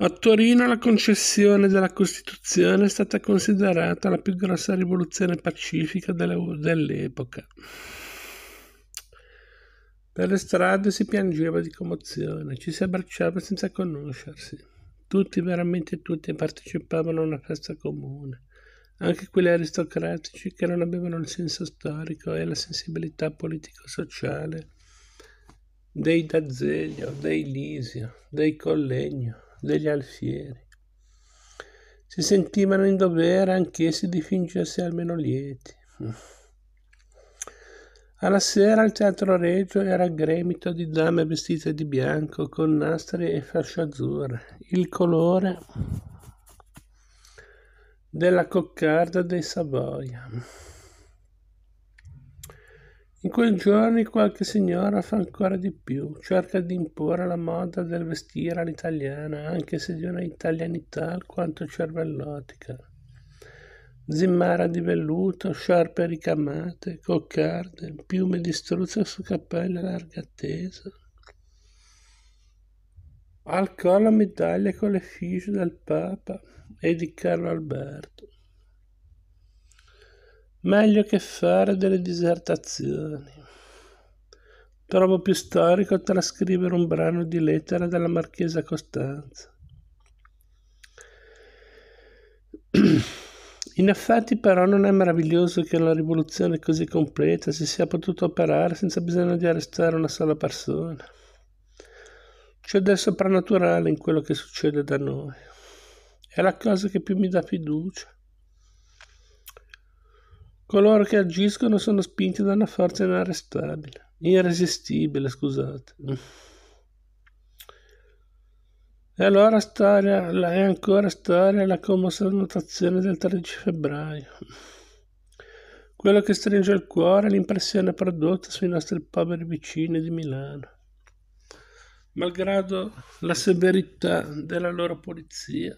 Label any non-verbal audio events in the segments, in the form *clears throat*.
A Torino la concessione della Costituzione è stata considerata la più grossa rivoluzione pacifica dell'epoca. Per le strade si piangeva di commozione, ci si abbracciava senza conoscersi. Tutti, veramente tutti, partecipavano a una festa comune, anche quelli aristocratici che non avevano il senso storico e la sensibilità politico-sociale dei D'Azeglio, dei Lisio, dei Collegno degli alfieri. Si sentivano in dovere anch'essi di fingersi almeno lieti. *laughs* Alla sera il teatro regio era gremito di dame vestite di bianco con nastri e fasce azzurre, il colore della coccarda dei Savoia. In quei giorni qualche signora fa ancora di più, cerca di imporre la moda del vestire all'italiana, anche se di una italianità alquanto cervellotica. Zimmara di velluto, sciarpe ricamate, coccarde, piume di struzzo su cappelli a larga attesa. Al collo medaglia con l'effigie del Papa e di Carlo Alberto. Meglio che fare delle disertazioni. Trovo più storico trascrivere un brano di lettera della Marchesa Costanza. *clears throat* In effetti però non è meraviglioso che una rivoluzione così completa si sia potuta operare senza bisogno di arrestare una sola persona. C'è del soprannaturale in quello che succede da noi. È la cosa che più mi dà fiducia. Coloro che agiscono sono spinti da una forza inarrestabile, irresistibile, scusate. E allora storia, è ancora storia la commossa notazione del 13 febbraio. Quello che stringe il cuore è l'impressione prodotta sui nostri poveri vicini di Milano, malgrado la severità della loro polizia.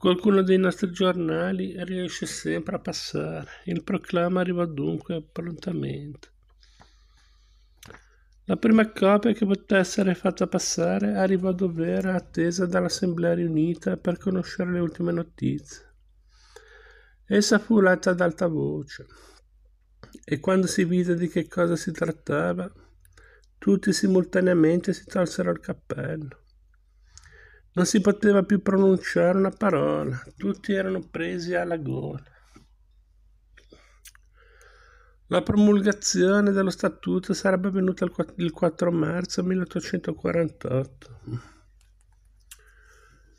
Qualcuno dei nostri giornali riesce sempre a passare, il proclama arriva dunque prontamente. La prima copia che poté essere fatta passare arrivò a dovere attesa dall'Assemblea riunita per conoscere le ultime notizie. Essa fu letta ad alta voce e quando si vide di che cosa si trattava, tutti simultaneamente si tolsero il cappello. Non si poteva più pronunciare una parola, tutti erano presi alla gola. La promulgazione dello statuto sarebbe avvenuta il 4 marzo 1848.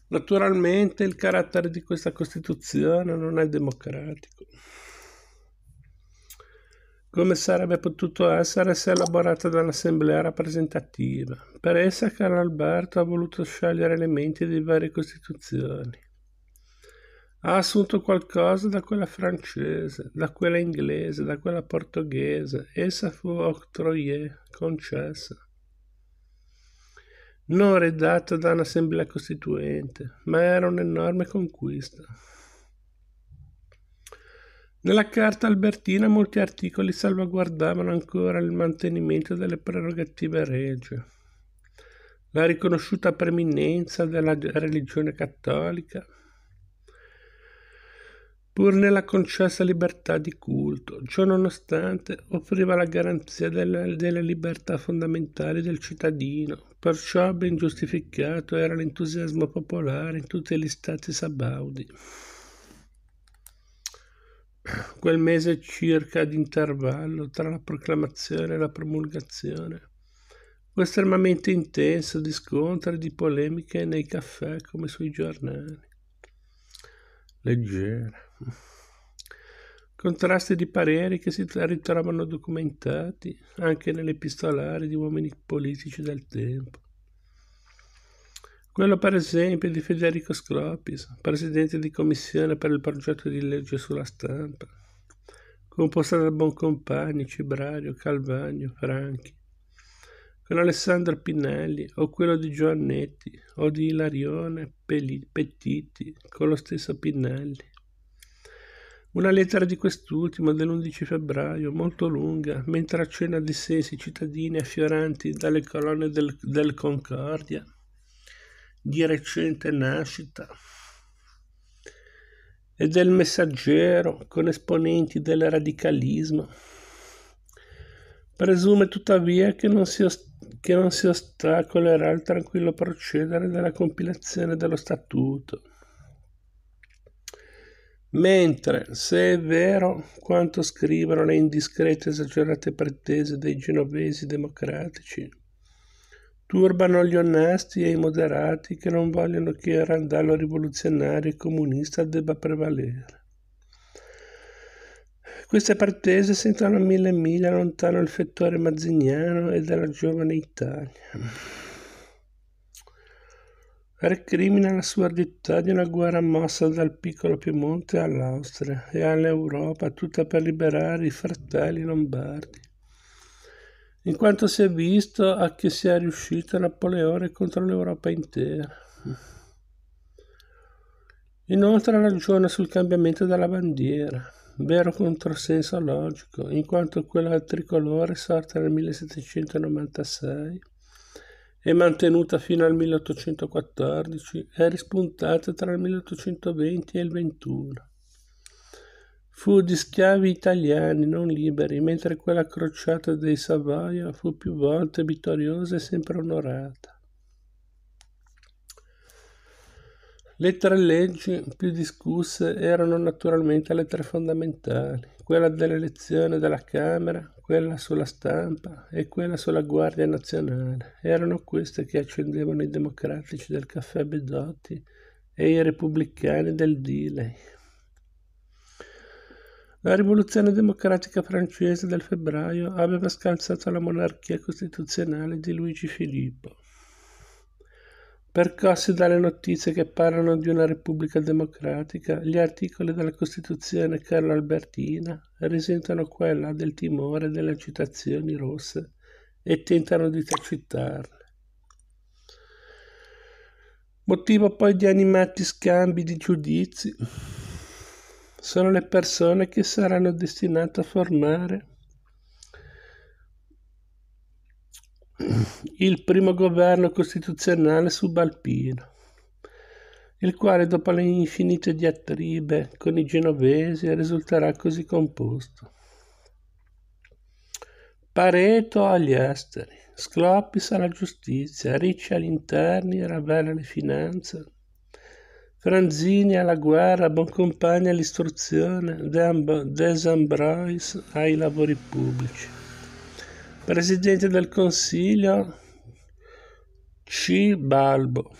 Naturalmente il carattere di questa Costituzione non è democratico come sarebbe potuto essere se elaborata dall'Assemblea rappresentativa. Per essa Carlo Alberto ha voluto scegliere elementi di varie costituzioni. Ha assunto qualcosa da quella francese, da quella inglese, da quella portoghese. Essa fu octroyée, concessa. Non redatta da un'assemblea costituente, ma era un'enorme conquista. Nella Carta Albertina molti articoli salvaguardavano ancora il mantenimento delle prerogative regie, la riconosciuta preminenza della religione cattolica, pur nella concessa libertà di culto, ciò nonostante offriva la garanzia delle, delle libertà fondamentali del cittadino, perciò ben giustificato era l'entusiasmo popolare in tutti gli stati sabaudi quel mese circa di intervallo tra la proclamazione e la promulgazione. Questo armamento intenso di scontri e di polemiche nei caffè come sui giornali. Leggera. Contrasti di pareri che si ritrovano documentati anche nelle nell'epistolare di uomini politici del tempo quello per esempio di Federico Sclopis, presidente di commissione per il progetto di legge sulla stampa, composta da Boncompagni, Cibrario, Calvagno, Franchi, con Alessandro Pinelli o quello di Giovannetti o di Ilarione Pettiti con lo stesso Pinelli. Una lettera di quest'ultimo dell'11 febbraio, molto lunga, mentre accenna dissensi cittadini affioranti dalle colonne del, del Concordia di recente nascita e del messaggero con esponenti del radicalismo. Presume tuttavia che non, si che non si ostacolerà il tranquillo procedere della compilazione dello statuto. Mentre, se è vero quanto scrivono le indiscrete e esagerate pretese dei genovesi democratici, turbano gli onesti e i moderati che non vogliono che il randallo rivoluzionario e comunista debba prevalere. Queste partese sentono a mille miglia lontano il fettore mazziniano e della giovane Italia. Recrimina la sordità di una guerra mossa dal piccolo Piemonte all'Austria e all'Europa tutta per liberare i fratelli lombardi in quanto si è visto a che sia riuscito Napoleone contro l'Europa intera. Inoltre ragiona sul cambiamento della bandiera, vero controsenso logico, in quanto quella tricolore sorta nel 1796 e mantenuta fino al 1814 è rispuntata tra il 1820 e il 21 Fu di schiavi italiani non liberi, mentre quella crociata dei Savoia fu più volte vittoriosa e sempre onorata. Le tre leggi più discusse erano naturalmente le tre fondamentali, quella dell'elezione della Camera, quella sulla stampa e quella sulla Guardia Nazionale. Erano queste che accendevano i democratici del caffè Bedotti e i repubblicani del Dilei. La rivoluzione democratica francese del febbraio aveva scalzato la monarchia costituzionale di Luigi Filippo. Percossi dalle notizie che parlano di una repubblica democratica, gli articoli della Costituzione Carlo Albertina risentono quella del timore delle citazioni rosse e tentano di tacitarle. Motivo poi di animati scambi di giudizi sono le persone che saranno destinate a formare il primo governo costituzionale subalpino, il quale dopo le infinite diatribe con i genovesi risulterà così composto. Pareto agli esteri, Sclopis alla giustizia, Ricci agli interni, Ravella alle finanze, Franzini alla guerra, Boncompagni all'istruzione, Desambrois ai lavori pubblici. Presidente del Consiglio C. Balbo.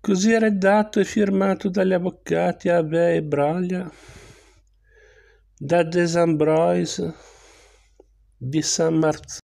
Così è redatto e firmato dagli avvocati Ave e Braglia, da Desambrois di San Marzano.